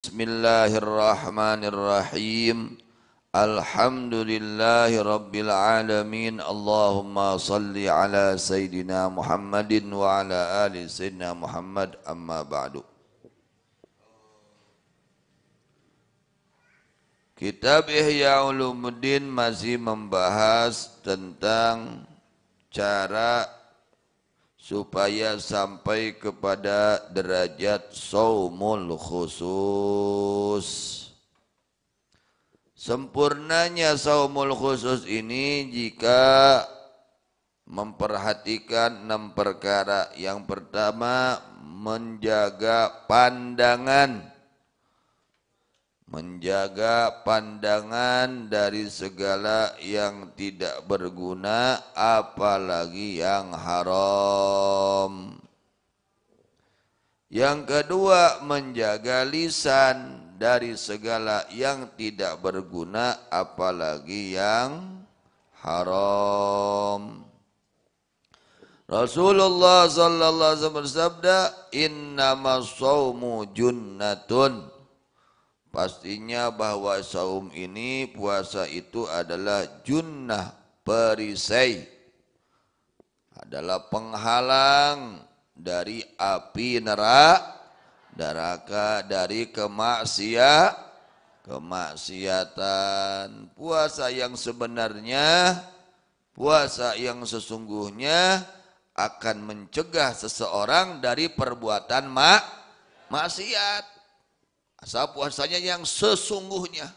بسم الله الرحمن الرحيم الحمد لله رب العالمين اللهم صل على سيدنا محمد وعلى آل سيدنا محمد أما بعد Kitab Ihya Ulumuddin masih membahas tentang cara supaya sampai kepada derajat saumul khusus. Sempurnanya saumul khusus ini jika memperhatikan enam perkara. Yang pertama menjaga pandangan menjaga pandangan dari segala yang tidak berguna apalagi yang haram yang kedua menjaga lisan dari segala yang tidak berguna apalagi yang haram Rasulullah sallallahu alaihi wasallam bersabda innamas saumu junnatun Pastinya bahwa saum ini puasa itu adalah junnah perisai. Adalah penghalang dari api neraka neraka dari kemaksiat kemaksiatan puasa yang sebenarnya puasa yang sesungguhnya akan mencegah seseorang dari perbuatan mak maksiat Asal puasanya yang sesungguhnya.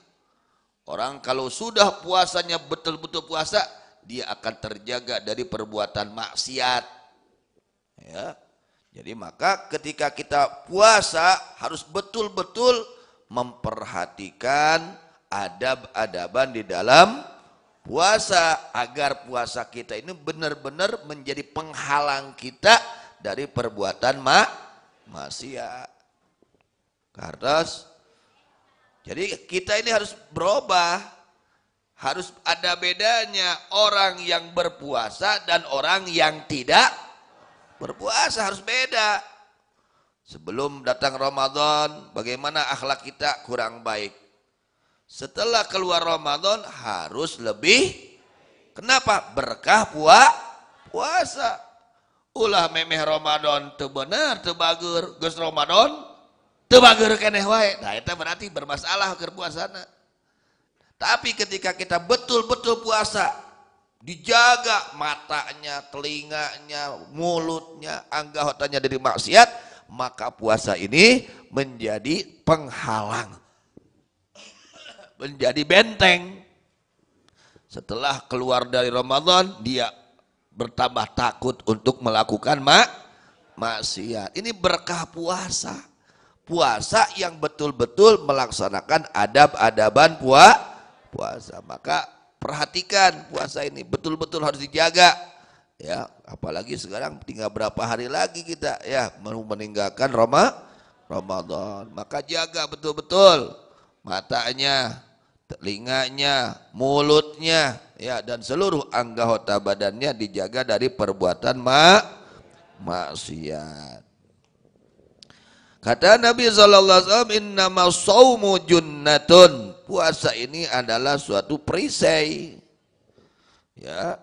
Orang kalau sudah puasanya betul-betul puasa, dia akan terjaga dari perbuatan maksiat. Ya. Jadi maka ketika kita puasa harus betul-betul memperhatikan adab-adaban di dalam puasa agar puasa kita ini benar-benar menjadi penghalang kita dari perbuatan mak maksiat atas. Jadi kita ini harus berubah. Harus ada bedanya orang yang berpuasa dan orang yang tidak berpuasa harus beda. Sebelum datang Ramadan, bagaimana akhlak kita kurang baik. Setelah keluar Ramadan harus lebih kenapa? Berkah puasa puasa. Ulah memeh Ramadan tebenar tebagur. Gus Ramadan bagus keneh wae. Nah itu berarti bermasalah ke puasana. Tapi ketika kita betul-betul puasa, dijaga matanya, telinganya, mulutnya, anggahotannya dari maksiat, maka puasa ini menjadi penghalang. Menjadi benteng. Setelah keluar dari Ramadan, dia bertambah takut untuk melakukan mak maksiat. Ini berkah puasa puasa yang betul-betul melaksanakan adab-adaban puasa. Maka perhatikan puasa ini betul-betul harus dijaga. Ya, apalagi sekarang tinggal berapa hari lagi kita ya mau meninggalkan Roma Ramadan. Maka jaga betul-betul matanya, telinganya, mulutnya, ya dan seluruh anggota badannya dijaga dari perbuatan mak maksiat. Kata Nabi sallallahu innama sawmu junnatun. Puasa ini adalah suatu perisai. Ya.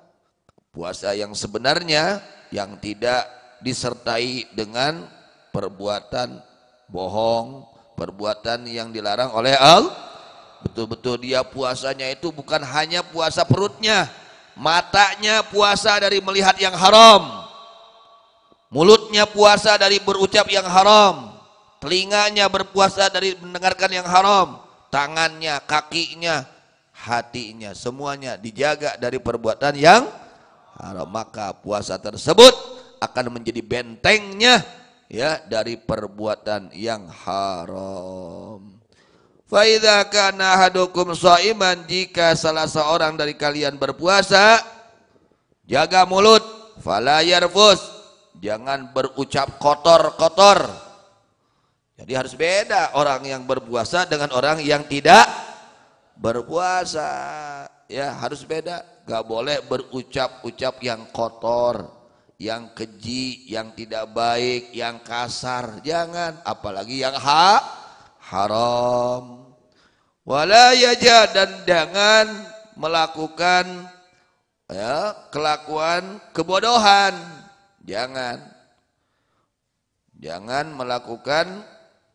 Puasa yang sebenarnya yang tidak disertai dengan perbuatan bohong, perbuatan yang dilarang oleh Allah. Betul-betul dia puasanya itu bukan hanya puasa perutnya, matanya puasa dari melihat yang haram, mulutnya puasa dari berucap yang haram, telinganya berpuasa dari mendengarkan yang haram, tangannya, kakinya, hatinya, semuanya dijaga dari perbuatan yang haram. Maka puasa tersebut akan menjadi bentengnya ya dari perbuatan yang haram. Faidha kana hadukum so'iman jika salah seorang dari kalian berpuasa jaga mulut falayarfus, jangan berucap kotor-kotor jadi harus beda orang yang berpuasa dengan orang yang tidak berpuasa. Ya harus beda. Gak boleh berucap-ucap yang kotor, yang keji, yang tidak baik, yang kasar. Jangan. Apalagi yang hak, haram. Walayaja dan jangan melakukan ya, kelakuan kebodohan. Jangan. Jangan melakukan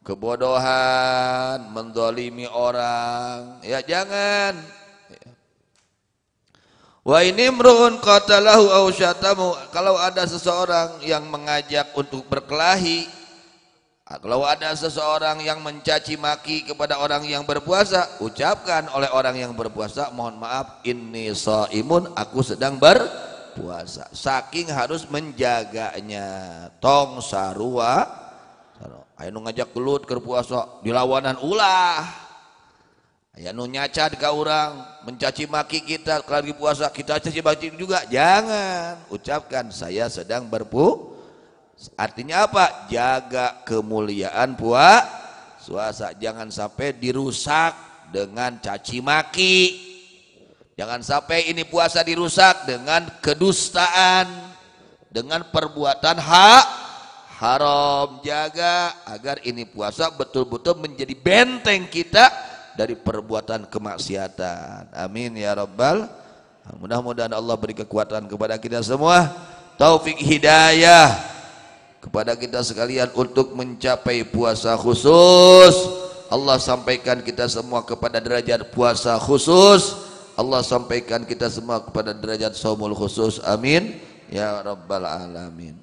kebodohan, mendolimi orang, ya jangan. Wa ini merun. kata lahu syatamu. Kalau ada seseorang yang mengajak untuk berkelahi, kalau ada seseorang yang mencaci maki kepada orang yang berpuasa, ucapkan oleh orang yang berpuasa, mohon maaf, ini so imun. aku sedang berpuasa. Saking harus menjaganya. Tong sarua Ayo nu ngajak gelut ke puasa dilawanan ulah. Ayo nu nyacat ke orang, mencaci maki kita lagi puasa, kita caci maki juga. Jangan ucapkan saya sedang berpu. Artinya apa? Jaga kemuliaan puasa. Suasa jangan sampai dirusak dengan caci maki. Jangan sampai ini puasa dirusak dengan kedustaan, dengan perbuatan hak haram. Jaga agar ini puasa betul-betul menjadi benteng kita dari perbuatan kemaksiatan. Amin ya rabbal. Mudah-mudahan Allah beri kekuatan kepada kita semua, taufik hidayah kepada kita sekalian untuk mencapai puasa khusus. Allah sampaikan kita semua kepada derajat puasa khusus. Allah sampaikan kita semua kepada derajat somul khusus. Amin. Ya Rabbal Alamin.